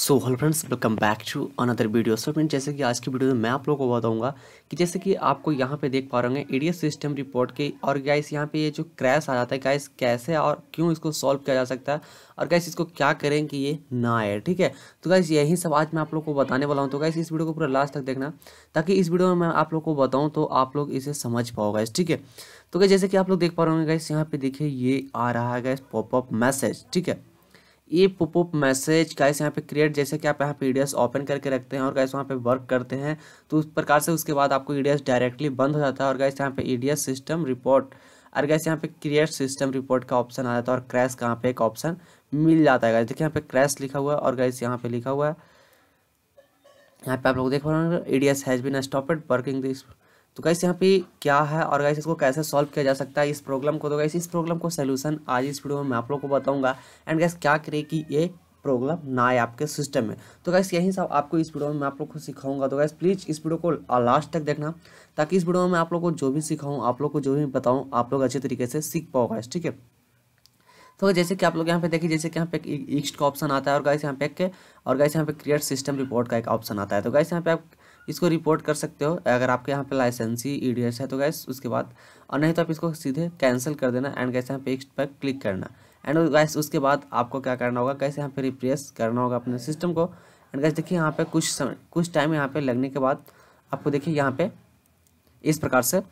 so hello friends welcome back to another video so friend जैसे कि आज की वीडियो में मैं आप लोगों को बताऊंगा कि जैसे कि आपको यहाँ पे देख पा रहे होंगे एडीएस सिस्टम रिपोर्ट के और गाइस यहाँ पे ये जो क्रैश आ जाता है गाइस कैसे और क्यों इसको सॉल्व किया जा सकता है और गाइस इसको क्या करें कि ये ना आए ठीक है तो गाइस यही सब आज मैं आप लोग को बताने वाला हूँ तो गाइस इस वीडियो को पूरा लास्ट तक देखना ताकि इस वीडियो में मैं आप लोग को बताऊँ तो आप लोग इसे समझ पाओ गाइस ठीक है तो गाइस जैसे कि आप लोग देख पा रहे होंगे गाइस यहाँ पे देखिए ये आ रहा है गाइस पॉपअप मैसेज ठीक है ई पुप मैसेज कैसे यहाँ पे क्रिएट जैसे कि आप यहाँ पे ईडीएस ओपन करके रखते हैं और कैसे वहाँ पे वर्क करते हैं तो उस प्रकार से उसके बाद आपको ईडीएस डायरेक्टली बंद हो जाता है और कैसे यहाँ पे ईडीएस सिस्टम रिपोर्ट और कैसे यहाँ पे क्रिएट सिस्टम रिपोर्ट का ऑप्शन आ जाता है और क्रैश का यहाँ पे एक ऑप्शन मिल जाता है देखिए यहाँ पे क्रैश लिखा हुआ है और कैसे यहाँ पे लिखा हुआ है यहाँ पे आप लोग देख पा रहे हैं E D S has been stop working this तो गाइस यहाँ पे क्या है और गाइस इसको कैसे सॉल्व किया जा सकता है इस प्रॉब्लम को तो गाइस इस प्रॉब्लम को सोल्यूशन आज इस वीडियो में मैं आप लोग को बताऊंगा एंड गैस क्या करे कि ये प्रॉब्लम ना आए आपके सिस्टम में तो गैस यही सब आपको इस वीडियो में मैं आप लोग को सिखाऊंगा तो गैस प्लीज़ इस वीडियो को लास्ट तक देखना ताकि इस वीडियो में मैं आप लोग को जो भी सिखाऊँ आप लोग को जो भी बताऊँ आप लोग अच्छे तरीके से सीख पाओ गैस ठीक है तो जैसे कि आप लोग यहाँ पे देखिए जैसे कि यहाँ पे एक ईस्ट का ऑप्शन आता है और गाइस यहाँ पे एक और गैस यहाँ पे क्रिएट सिस्टम रिपोर्ट का एक ऑप्शन आता है तो गाइस यहाँ पे आप इसको रिपोर्ट कर सकते हो अगर आपके यहाँ पे लाइसेंसी ई e है तो गैस उसके बाद और नहीं तो आप इसको सीधे कैंसिल कर देना एंड गैस यहाँ पे एक पर क्लिक करना एंड गैस उसके बाद आपको क्या करना होगा कैसे यहाँ पे रिप्लेस करना होगा अपने सिस्टम को एंड गैस देखिए यहाँ पे कुछ समय कुछ टाइम यहाँ पे लगने के बाद आपको देखिए यहाँ पे इस प्रकार से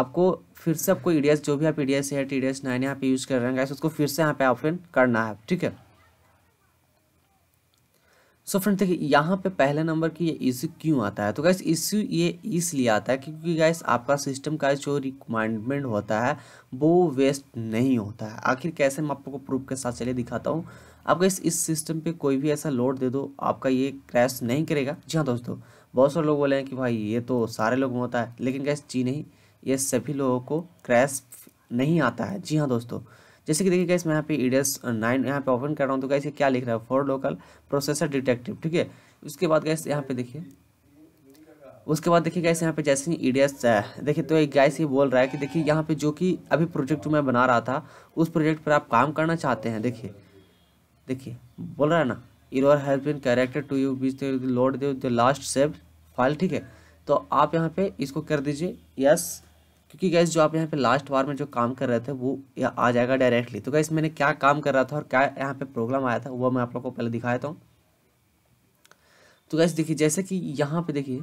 आपको फिर से आपको ई e जो भी आप ई डी एस है टी डी एस नाइन यहाँ पे यूज़ कर रहे हैं गैस उसको फिर से यहाँ पे ऑप्शन करना है ठीक है सो फ्रेंड देखिए यहाँ पे पहले नंबर की ये इश्यू क्यों आता है तो गैस इश्यू ये इसलिए आता है क्योंकि गैस आपका सिस्टम का जो रिक्वायरमेंट होता है वो वेस्ट नहीं होता है आखिर कैसे मैं आपको प्रूफ के साथ चलिए दिखाता हूँ आप गैस इस सिस्टम पे कोई भी ऐसा लोड दे दो आपका ये क्रैश नहीं करेगा जी हाँ दोस्तों बहुत सारे लोग बोले हैं कि भाई ये तो सारे लोग में होता है लेकिन गैस जी नहीं ये सभी लोगों को क्रैश नहीं आता है जी हाँ दोस्तों जैसे कि देखिए गाइस मैं यहाँ पे ईडीएस नाइन यहाँ पे ओपन कर रहा हूँ तो गाइस ये क्या लिख रहा है फॉर लोकल प्रोसेसर डिटेक्टिव ठीक है उसके बाद गैस यहाँ पे देखिए उसके बाद देखिए गैस यहाँ पे जैसे ही ईडीएस देखिए तो एक गैस ये बोल रहा है कि देखिए यहाँ पे जो कि अभी प्रोजेक्ट मैं बना रहा था उस प्रोजेक्ट पर आप काम करना चाहते हैं देखिए देखिए बोल रहा है ना error has been character to you beach load the last save file ठीक है तो आप यहाँ पे इसको कर दीजिए यस क्योंकि गैस जो आप यहाँ पे लास्ट बार में जो काम कर रहे थे वो आ जाएगा डायरेक्टली तो गैस मैंने क्या काम कर रहा था और क्या यहाँ पे प्रॉब्लम आया था वो मैं आप लोग को पहले दिखाया था तो गैस देखिए जैसे कि यहाँ पे देखिए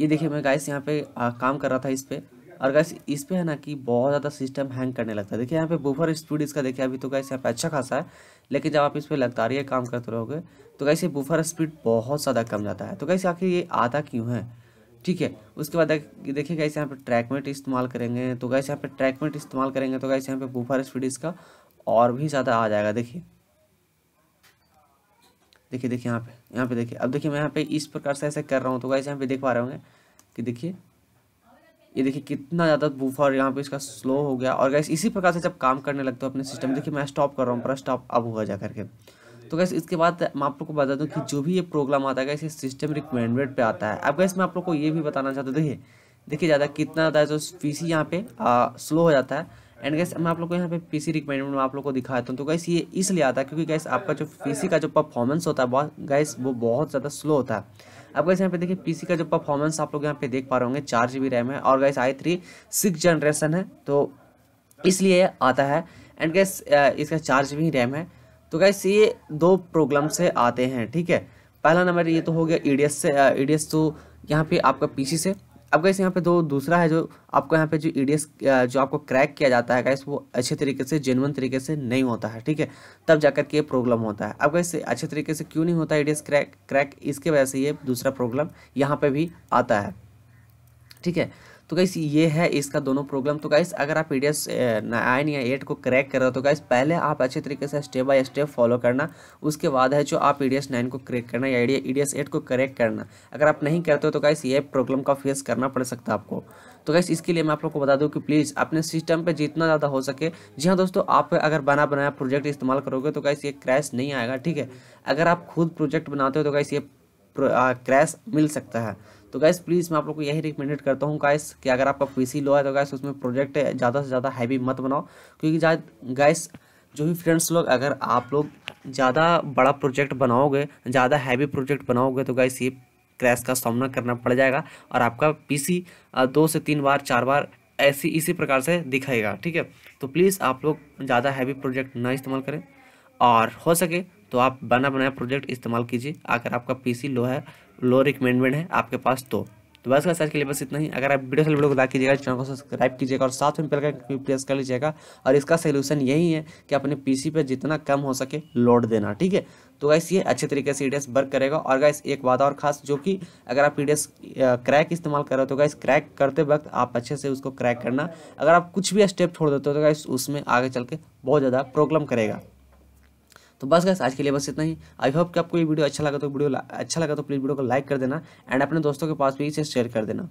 ये देखिए मैं गैस यहाँ पे काम कर रहा था इस पर और गैस इस पर है ना कि बहुत ज़्यादा सिस्टम हैंग करने लगता है देखिए यहाँ पे बुफर स्पीड इसका देखिए अभी तो गैस यहाँ पे अच्छा खासा है लेकिन जब आप इस पर लगता रही काम करते रहोगे तो गैस ये स्पीड बहुत ज़्यादा कम जाता है तो गैस आखिर ये आता क्यों है ठीक है उसके बाद देखिए कैसे यहाँ पे ट्रैकमेट इस्तेमाल करेंगे तो कैसे यहाँ पे ट्रैकमेट इस्तेमाल करेंगे तो कैसे यहाँ पे बुफर स्पीड इसका और भी ज़्यादा आ जाएगा देखिए देखिए देखिए यहाँ पे यहाँ पे देखिए अब देखिए मैं यहाँ पे इस प्रकार से ऐसे कर रहा हूँ तो कैसे यहाँ पे देख पा रहे होंगे कि देखिए ये देखिए कितना ज़्यादा बूफर यहाँ पे इसका स्लो हो गया और गैस इसी प्रकार से जब काम करने लगते हो अपने सिस्टम देखिए मैं स्टॉप कर रहा हूँ पूरा स्टॉप अब हुआ जा करके तो गैस इसके बाद मैं आप लोग को बता दूँ कि जो भी ये प्रोग्राम आता है गैस ये सिस्टम रिकमेंडमेंट पर आता है अब गैस मैं आप लोग को ये भी बताना चाहता हूँ देखिए देखिए ज़्यादा कितना आता है तो पी सी यहाँ पे स्लो हो जाता है एंड गैस मैं आप लोग को यहाँ पे पी सी रिकमेंडमेंट में आप लोग को दिखाता हूँ तो गैस ये इसलिए आता है क्योंकि गैस आपका जो पी सी का जो परफॉर्मेंस होता है बहुत गैस वो बहुत ज़्यादा स्लो होता है अब गैस यहाँ पे देखिए पीसी का जो परफॉर्मेंस आप लोग यहाँ पे देख पा रहे होंगे चार जी रैम है और guys I three six generation है तो इसलिए आता है एंड गैस इसका चार जी रैम है तो गैस ये दो प्रॉब्लम से आते हैं ठीक है पहला नंबर ये तो हो गया ई e से ईडीएस तो e यहाँ पे आपका पी से अब गैस यहाँ पे दो दूसरा है जो आपको यहाँ पे जो ई e जो आपको क्रैक किया जाता है गैस वो अच्छे तरीके से जेनवन तरीके से नहीं होता है ठीक है तब जाकर के ये प्रॉब्लम होता है अब गैस अच्छे तरीके से क्यों नहीं होता ईडीएस क्रैक क्रैक इसके वजह से ये दूसरा प्रॉब्लम यहाँ पर भी आता है ठीक है तो गाइस ये है इसका दोनों प्रॉब्लम तो गाइस अगर आप ई डी एस नाइन या एट को क्रैक कर रहे हो तो गाइस पहले आप अच्छे तरीके से स्टेप बाय स्टेप फॉलो करना उसके बाद है जो आप ई डी एस नाइन को क्रैक करना या ई डी एस एट को क्रैक करना अगर आप नहीं करते हो तो गाइस ये प्रॉब्लम का फेस करना पड़ सकता है आपको तो गैस इसके लिए मैं आप लोग को बता दूँ कि प्लीज़ अपने सिस्टम पर जितना ज़्यादा हो सके जी हाँ दोस्तों आप अगर बना बनाया प्रोजेक्ट इस्तेमाल करोगे तो गाइस ये क्रैश नहीं आएगा ठीक है अगर आप खुद प्रोजेक्ट बनाते हो तो गाइस ये क्रैश मिल सकता है तो गैस प्लीज़ मैं आप लोग को यही रिकमेंडेड करता हूँ गैस कि अगर आपका पी लो है तो गैस उसमें प्रोजेक्ट ज़्यादा से ज़्यादा हैवी मत बनाओ क्योंकि गैस जो भी फ्रेंड्स लोग अगर आप लोग ज़्यादा बड़ा प्रोजेक्ट बनाओगे ज़्यादा हैवी प्रोजेक्ट बनाओगे तो गैस ये क्रैश का सामना करना पड़ जाएगा और आपका पीसी दो से तीन बार चार बार ऐसी इसी प्रकार से दिखाएगा ठीक है तो प्लीज़ आप लोग ज़्यादा हैवी प्रोजेक्ट ना इस्तेमाल करें और हो सके तो आप बना बनाया प्रोजेक्ट इस्तेमाल कीजिए अगर आपका पीसी लो है लो रिकमेंडमेंट है आपके पास तो तो बस का सर्च के लिए बस इतना ही अगर आप वीडियो से वीडियो को लाइक कीजिएगा चैनल को सब्सक्राइब कीजिएगा और साथ में पहले प्रेस कर लीजिएगा और इसका सोल्यूशन यही है कि अपने पीसी पे जितना कम हो सके लोड देना ठीक है तो गैस ये अच्छे तरीके से ईडीएस वर्क करेगा और गैस एक वादा और खास जो कि अगर आप ईडीएस क्रैक इस्तेमाल कर रहे हो तो गैस क्रैक करते वक्त आप अच्छे से उसको क्रैक करना अगर आप कुछ भी स्टेप छोड़ देते हो तो गैस उसमें आगे चल के बहुत ज़्यादा प्रॉब्लम करेगा तो बस गैस आज के लिए बस इतना ही आई होप कि आपको ये वीडियो अच्छा लगा तो वीडियो अच्छा लगा तो प्लीज़ वीडियो को लाइक कर देना एंड अपने दोस्तों के पास भी इसे शेयर कर देना